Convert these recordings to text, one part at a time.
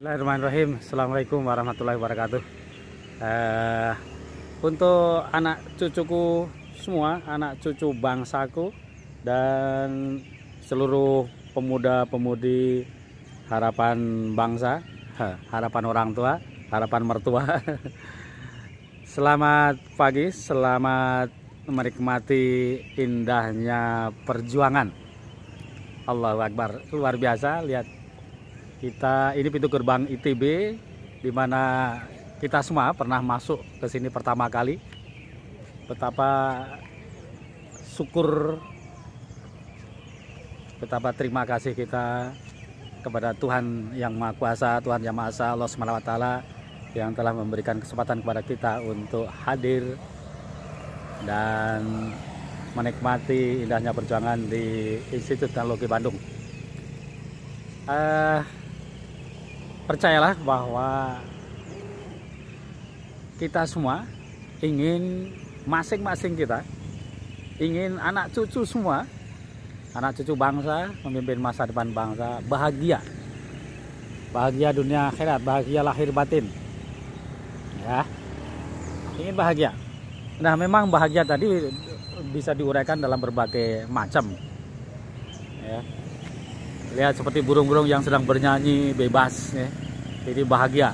Bismillahirrahmanirrahim Assalamualaikum warahmatullahi wabarakatuh uh, Untuk anak cucuku semua Anak cucu bangsaku Dan seluruh pemuda-pemudi Harapan bangsa Harapan orang tua Harapan mertua Selamat pagi Selamat menikmati indahnya perjuangan Allahu Akbar Luar biasa Lihat kita ini pintu gerbang ITB di mana kita semua pernah masuk ke sini pertama kali. Betapa syukur betapa terima kasih kita kepada Tuhan yang Maha Kuasa, Tuhan Yang Maha Esa, Allah Subhanahu wa taala yang telah memberikan kesempatan kepada kita untuk hadir dan menikmati indahnya perjuangan di Institut Teknologi Bandung. Uh, percayalah bahwa kita semua ingin masing-masing kita ingin anak cucu semua anak cucu bangsa memimpin masa depan bangsa bahagia bahagia dunia akhirat bahagia lahir batin ya ingin bahagia nah memang bahagia tadi bisa diuraikan dalam berbagai macam ya lihat seperti burung-burung yang sedang bernyanyi bebas ya. jadi bahagia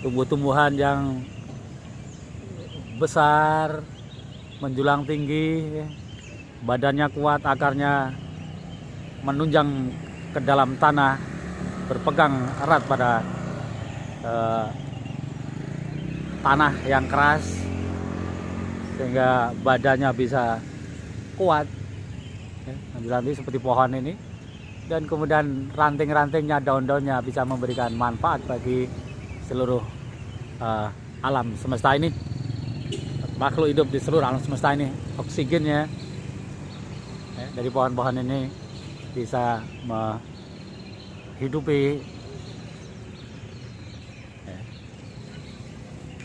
tumbuh-tumbuhan yang besar menjulang tinggi ya. badannya kuat akarnya menunjang ke dalam tanah berpegang erat pada eh, tanah yang keras sehingga badannya bisa kuat Ya, nanti-nanti seperti pohon ini. Dan kemudian ranting-rantingnya, daun-daunnya bisa memberikan manfaat bagi seluruh uh, alam semesta ini. Makhluk hidup di seluruh alam semesta ini, oksigennya ya, dari pohon-pohon ini bisa menghidupi ya,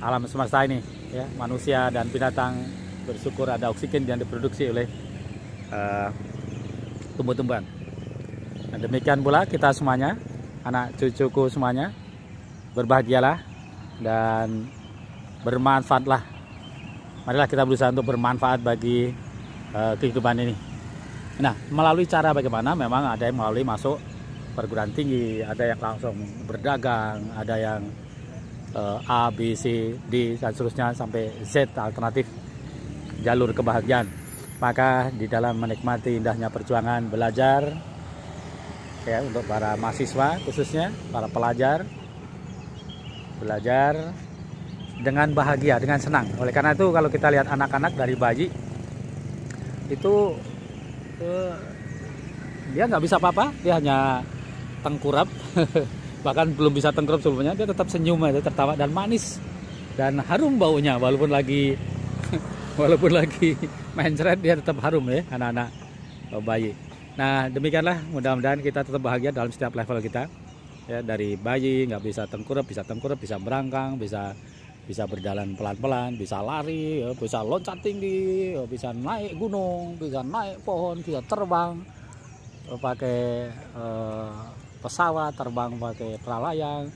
alam semesta ini. Ya, manusia dan binatang bersyukur ada oksigen yang diproduksi oleh uh, tumbuh-tumbuhan. Nah, demikian pula kita semuanya, anak cucuku semuanya, berbahagialah dan bermanfaatlah. Marilah kita berusaha untuk bermanfaat bagi uh, kehidupan ini. Nah, melalui cara bagaimana memang ada yang melalui masuk perguruan tinggi, ada yang langsung berdagang, ada yang uh, A, B, C, D, dan seterusnya sampai Z alternatif jalur kebahagiaan maka di dalam menikmati indahnya perjuangan belajar ya untuk para mahasiswa khususnya para pelajar belajar dengan bahagia, dengan senang. Oleh karena itu kalau kita lihat anak-anak dari bayi itu eh, dia nggak bisa apa-apa, dia hanya tengkurap, bahkan belum bisa tengkurap sebelumnya, dia tetap senyum aja, tertawa dan manis dan harum baunya walaupun lagi walaupun lagi mencret dia tetap harum ya anak-anak oh, bayi nah demikianlah mudah-mudahan kita tetap bahagia dalam setiap level kita ya dari bayi nggak bisa tengkurap bisa tengkurap bisa merangkang bisa bisa berjalan pelan-pelan, bisa lari, ya, bisa loncat tinggi, ya, bisa naik gunung, bisa naik pohon, bisa terbang ya, pakai eh, pesawat, terbang pakai peralayang,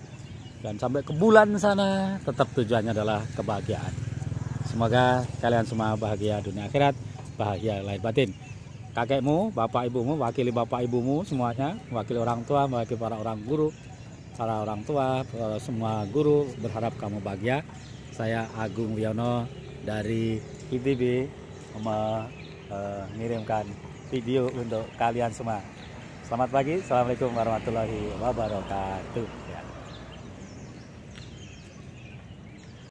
dan sampai ke bulan sana tetap tujuannya adalah kebahagiaan. Semoga kalian semua bahagia dunia akhirat, bahagia lahir batin. Kakekmu, bapak ibumu, wakili bapak ibumu semuanya, wakili orang tua, wakili para orang guru, para orang tua, semua guru berharap kamu bahagia. Saya Agung Wiono dari ITB mengirimkan video untuk kalian semua. Selamat pagi, Assalamualaikum warahmatullahi wabarakatuh. Ya.